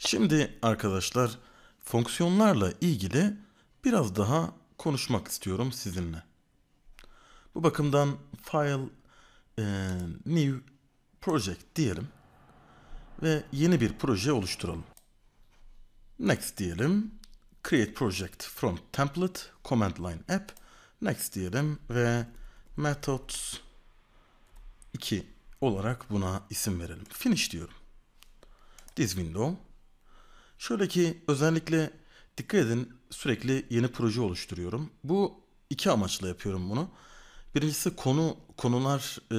Şimdi arkadaşlar fonksiyonlarla ilgili biraz daha konuşmak istiyorum sizinle. Bu bakımdan file e, new project diyelim ve yeni bir proje oluşturalım. Next diyelim. Create project from template command line app. Next diyelim ve methods 2 olarak buna isim verelim. Finish diyorum. This window Şöyle ki özellikle dikkat edin sürekli yeni proje oluşturuyorum. Bu iki amaçla yapıyorum bunu. Birincisi konu konular e,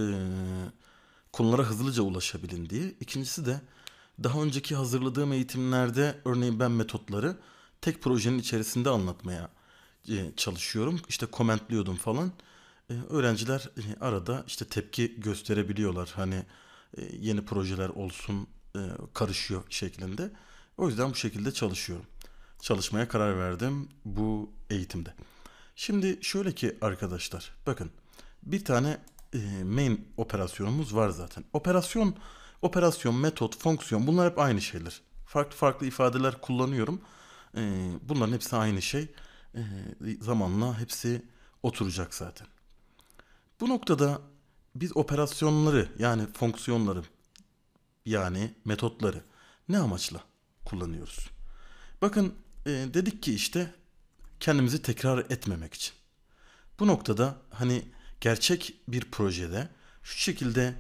konulara hızlıca ulaşabilin diye. İkincisi de daha önceki hazırladığım eğitimlerde örneğin ben metotları tek projenin içerisinde anlatmaya e, çalışıyorum. İşte komentliyordum falan. E, öğrenciler e, arada işte tepki gösterebiliyorlar. Hani e, yeni projeler olsun e, karışıyor şeklinde. O yüzden bu şekilde çalışıyorum. Çalışmaya karar verdim bu eğitimde. Şimdi şöyle ki arkadaşlar bakın bir tane e, main operasyonumuz var zaten. Operasyon, operasyon, metot, fonksiyon bunlar hep aynı şeyler. Farklı farklı ifadeler kullanıyorum. E, bunların hepsi aynı şey. E, zamanla hepsi oturacak zaten. Bu noktada biz operasyonları yani fonksiyonları yani metotları ne amaçla? kullanıyoruz. Bakın e, dedik ki işte kendimizi tekrar etmemek için. Bu noktada hani gerçek bir projede şu şekilde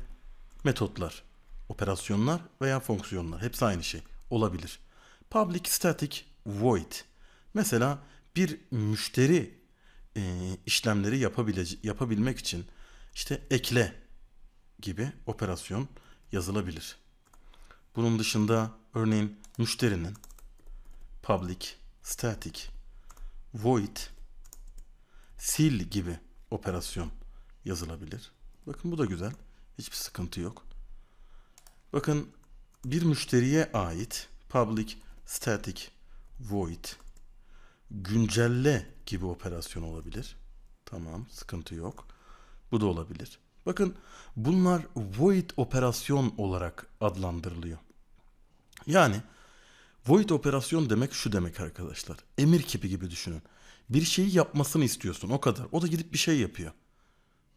metotlar, operasyonlar veya fonksiyonlar hepsi aynı şey olabilir. Public static void. Mesela bir müşteri e, işlemleri yapabile- yapabilmek için işte ekle gibi operasyon yazılabilir. Bunun dışında örneğin müşterinin public, static, void, sil gibi operasyon yazılabilir. Bakın bu da güzel. Hiçbir sıkıntı yok. Bakın bir müşteriye ait public, static, void, güncelle gibi operasyon olabilir. Tamam sıkıntı yok. Bu da olabilir. Bakın bunlar void operasyon olarak adlandırılıyor. Yani void operasyon demek şu demek arkadaşlar. Emir kipi gibi düşünün. Bir şeyi yapmasını istiyorsun o kadar. O da gidip bir şey yapıyor.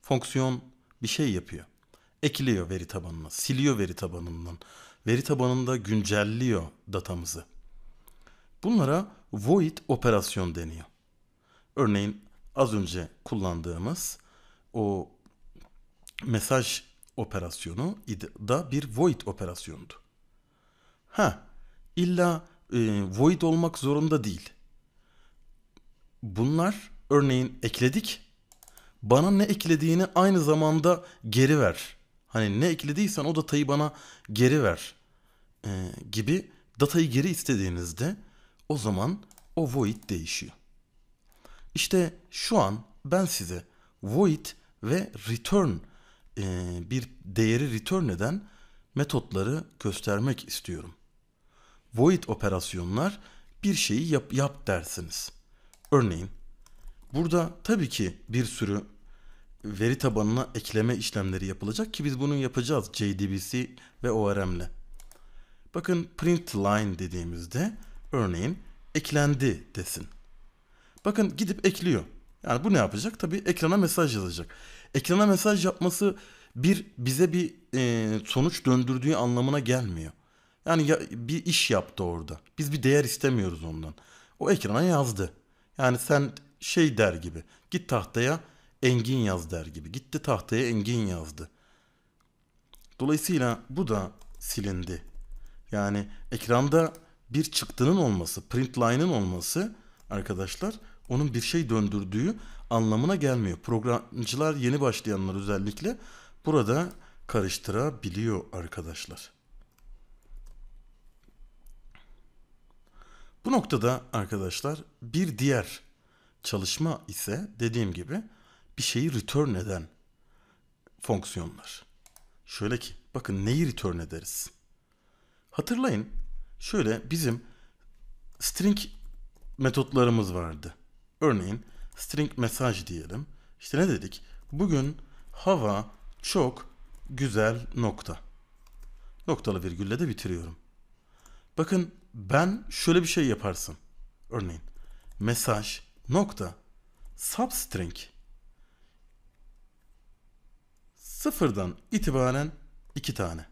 Fonksiyon bir şey yapıyor. Ekliyor veri tabanına, siliyor veri tabanından. Veri tabanında güncelliyor datamızı. Bunlara void operasyon deniyor. Örneğin az önce kullandığımız o mesaj operasyonu da bir void operasyondu. Ha illa e, void olmak zorunda değil. Bunlar örneğin ekledik. Bana ne eklediğini aynı zamanda geri ver. Hani ne eklediysen o datayı bana geri ver. E, gibi datayı geri istediğinizde o zaman o void değişiyor. İşte şu an ben size void ve return e, bir değeri return eden metotları göstermek istiyorum void operasyonlar bir şeyi yap, yap dersiniz. Örneğin burada tabii ki bir sürü veri tabanına ekleme işlemleri yapılacak ki biz bunu yapacağız JDBC ve ORM ile. Bakın print line dediğimizde örneğin eklendi desin. Bakın gidip ekliyor. Yani bu ne yapacak? Tabii ekrana mesaj yazacak. Ekrana mesaj yapması bir bize bir e, sonuç döndürdüğü anlamına gelmiyor. Yani ya, bir iş yaptı orada. Biz bir değer istemiyoruz ondan. O ekrana yazdı. Yani sen şey der gibi. Git tahtaya Engin yaz der gibi. Gitti tahtaya Engin yazdı. Dolayısıyla bu da silindi. Yani ekranda bir çıktının olması, print line'ın olması arkadaşlar onun bir şey döndürdüğü anlamına gelmiyor. Programcılar yeni başlayanlar özellikle burada karıştırabiliyor arkadaşlar. Bu noktada arkadaşlar bir diğer çalışma ise dediğim gibi bir şeyi return eden fonksiyonlar. Şöyle ki bakın neyi return ederiz? Hatırlayın şöyle bizim string metotlarımız vardı. Örneğin string mesaj diyelim. İşte ne dedik? Bugün hava çok güzel nokta. Noktalı virgülle de bitiriyorum. Bakın ben şöyle bir şey yaparsın. Örneğin mesaj nokta substring sıfırdan itibaren iki tane.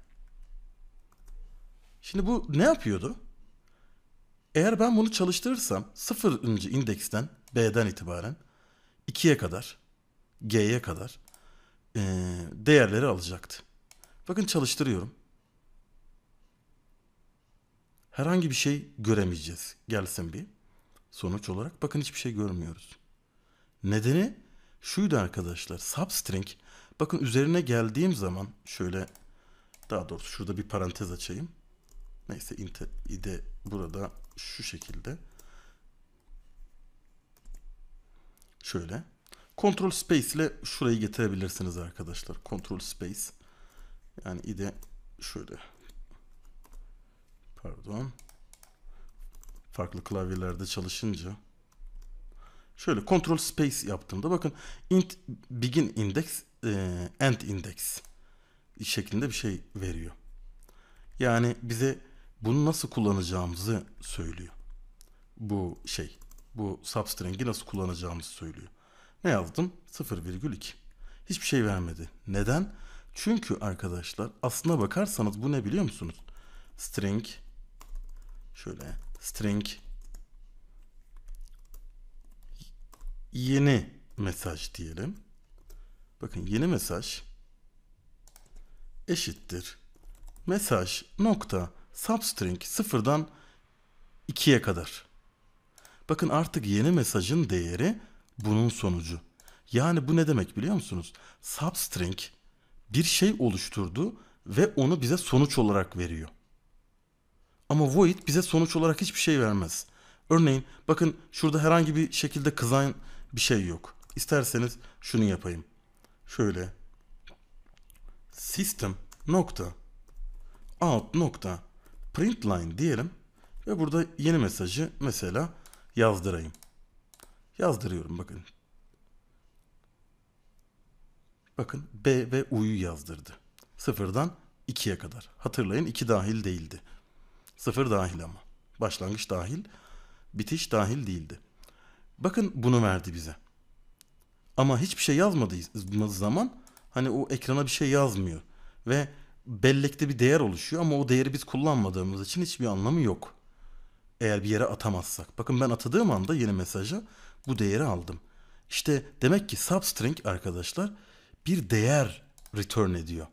Şimdi bu ne yapıyordu? Eğer ben bunu çalıştırırsam sıfırıncı indeksten B'den itibaren 2'ye kadar G'ye kadar e, değerleri alacaktı. Bakın çalıştırıyorum herhangi bir şey göremeyeceğiz. Gelsin bir. Sonuç olarak bakın hiçbir şey görmüyoruz. Nedeni şuydu arkadaşlar. Substring bakın üzerine geldiğim zaman şöyle daha doğrusu şurada bir parantez açayım. Neyse ide burada şu şekilde. Şöyle. Control Space ile şurayı getirebilirsiniz arkadaşlar. Control Space. Yani ide şöyle pardon farklı klavyelerde çalışınca şöyle Ctrl Space yaptığımda bakın int begin index e, end index şeklinde bir şey veriyor. Yani bize bunu nasıl kullanacağımızı söylüyor. Bu şey bu substring'i nasıl kullanacağımızı söylüyor. Ne yazdım? 0,2. Hiçbir şey vermedi. Neden? Çünkü arkadaşlar aslına bakarsanız bu ne biliyor musunuz? String şöyle string yeni mesaj diyelim. Bakın yeni mesaj eşittir mesaj nokta substring sıfırdan ikiye kadar. Bakın artık yeni mesajın değeri bunun sonucu. Yani bu ne demek biliyor musunuz? Substring bir şey oluşturdu ve onu bize sonuç olarak veriyor. Ama void bize sonuç olarak hiçbir şey vermez. Örneğin bakın şurada herhangi bir şekilde kızan bir şey yok. İsterseniz şunu yapayım. Şöyle system nokta out nokta print line diyelim ve burada yeni mesajı mesela yazdırayım. Yazdırıyorum bakın. Bakın B ve U'yu yazdırdı. Sıfırdan 2'ye kadar. Hatırlayın 2 dahil değildi. Sıfır dahil ama. Başlangıç dahil, bitiş dahil değildi. Bakın bunu verdi bize. Ama hiçbir şey yazmadığı zaman hani o ekrana bir şey yazmıyor. Ve bellekte bir değer oluşuyor ama o değeri biz kullanmadığımız için hiçbir anlamı yok. Eğer bir yere atamazsak. Bakın ben atadığım anda yeni mesaja bu değeri aldım. İşte demek ki substring arkadaşlar bir değer return ediyor.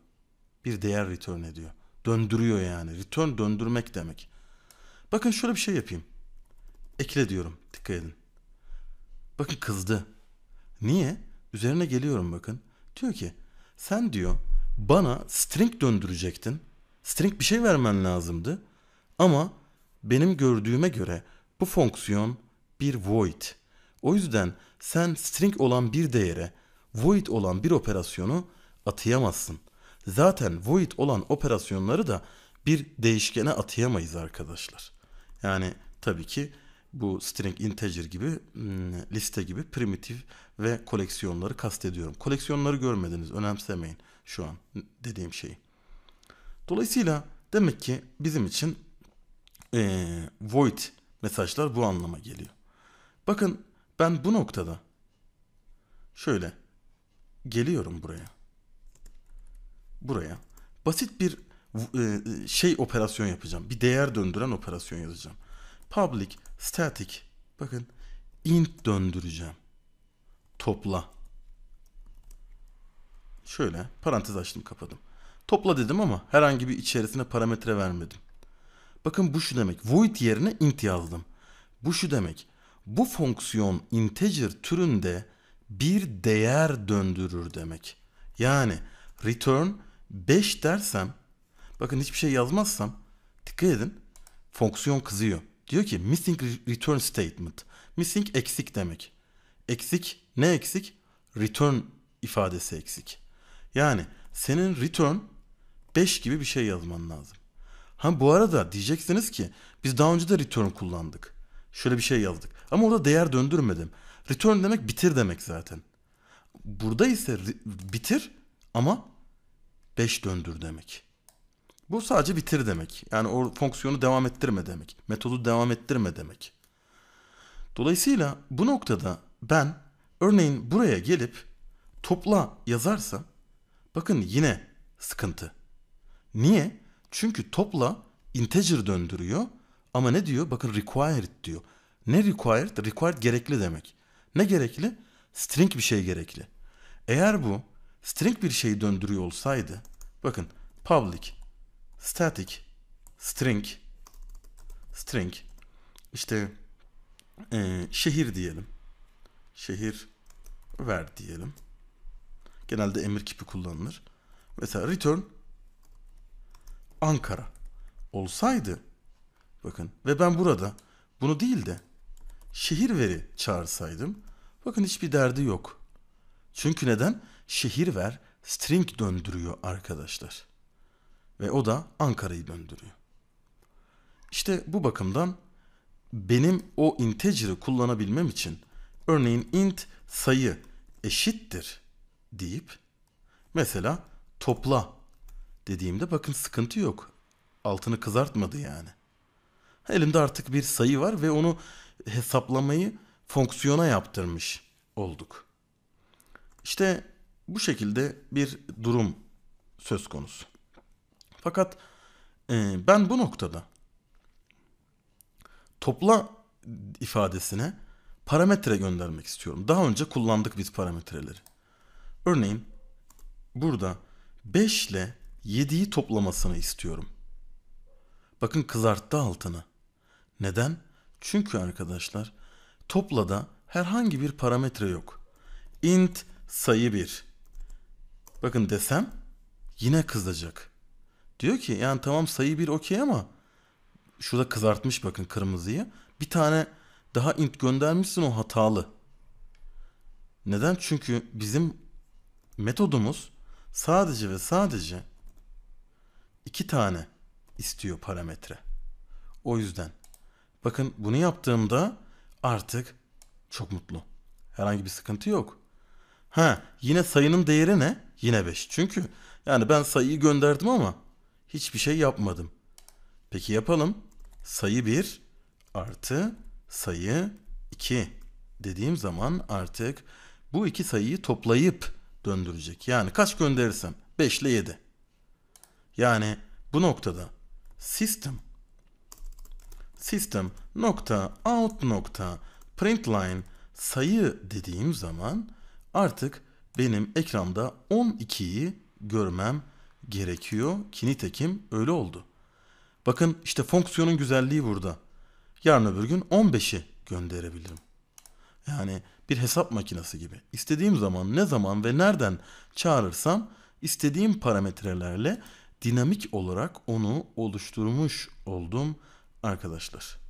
Bir değer return ediyor. Döndürüyor yani. Return döndürmek demek. Bakın şöyle bir şey yapayım. Ekle diyorum. Dikkat edin. Bakın kızdı. Niye? Üzerine geliyorum bakın. Diyor ki sen diyor bana string döndürecektin. String bir şey vermen lazımdı. Ama benim gördüğüme göre bu fonksiyon bir void. O yüzden sen string olan bir değere void olan bir operasyonu atayamazsın. Zaten void olan operasyonları da bir değişkene atayamayız arkadaşlar. Yani tabii ki bu string integer gibi hmm, liste gibi primitif ve koleksiyonları kastediyorum. Koleksiyonları görmediniz önemsemeyin şu an dediğim şeyi. Dolayısıyla demek ki bizim için e, void mesajlar bu anlama geliyor. Bakın ben bu noktada şöyle geliyorum buraya buraya basit bir e, şey operasyon yapacağım. Bir değer döndüren operasyon yazacağım. Public static bakın int döndüreceğim. Topla. Şöyle parantez açtım kapadım. Topla dedim ama herhangi bir içerisine parametre vermedim. Bakın bu şu demek. Void yerine int yazdım. Bu şu demek. Bu fonksiyon integer türünde bir değer döndürür demek. Yani return 5 dersem bakın hiçbir şey yazmazsam dikkat edin fonksiyon kızıyor. Diyor ki missing return statement. Missing eksik demek. Eksik ne eksik? Return ifadesi eksik. Yani senin return 5 gibi bir şey yazman lazım. Ha bu arada diyeceksiniz ki biz daha önce de return kullandık. Şöyle bir şey yazdık. Ama orada değer döndürmedim. Return demek bitir demek zaten. Burada ise bitir ama 5 döndür demek. Bu sadece bitir demek. Yani o fonksiyonu devam ettirme demek. Metodu devam ettirme demek. Dolayısıyla bu noktada ben örneğin buraya gelip topla yazarsam bakın yine sıkıntı. Niye? Çünkü topla integer döndürüyor ama ne diyor? Bakın required diyor. Ne required? Required gerekli demek. Ne gerekli? String bir şey gerekli. Eğer bu string bir şeyi döndürüyor olsaydı bakın public static string string işte e, şehir diyelim şehir ver diyelim genelde emir kipi kullanılır mesela return Ankara olsaydı bakın ve ben burada bunu değil de şehir veri çağırsaydım bakın hiçbir derdi yok çünkü neden şehir ver string döndürüyor arkadaşlar. Ve o da Ankara'yı döndürüyor. İşte bu bakımdan benim o integer'ı kullanabilmem için örneğin int sayı eşittir deyip mesela topla dediğimde bakın sıkıntı yok. Altını kızartmadı yani. Elimde artık bir sayı var ve onu hesaplamayı fonksiyona yaptırmış olduk. İşte bu şekilde bir durum söz konusu. Fakat e, ben bu noktada topla ifadesine parametre göndermek istiyorum. Daha önce kullandık biz parametreleri. Örneğin burada 5 ile 7'yi toplamasını istiyorum. Bakın kızarttı altını. Neden? Çünkü arkadaşlar toplada herhangi bir parametre yok. int sayı 1 Bakın desem yine kızacak. Diyor ki yani tamam sayı bir okey ama şurada kızartmış bakın kırmızıyı. Bir tane daha int göndermişsin o hatalı. Neden? Çünkü bizim metodumuz sadece ve sadece iki tane istiyor parametre. O yüzden bakın bunu yaptığımda artık çok mutlu. Herhangi bir sıkıntı yok. Ha yine sayının değeri ne? Yine 5. Çünkü yani ben sayıyı gönderdim ama hiçbir şey yapmadım. Peki yapalım. Sayı 1 artı sayı 2 dediğim zaman artık bu iki sayıyı toplayıp döndürecek. Yani kaç gönderirsem 5 ile 7. Yani bu noktada system system nokta out nokta print line sayı dediğim zaman artık benim ekranda 12'yi görmem gerekiyor ki nitekim öyle oldu. Bakın işte fonksiyonun güzelliği burada. Yarın öbür gün 15'i gönderebilirim. Yani bir hesap makinesi gibi. İstediğim zaman ne zaman ve nereden çağırırsam istediğim parametrelerle dinamik olarak onu oluşturmuş oldum arkadaşlar.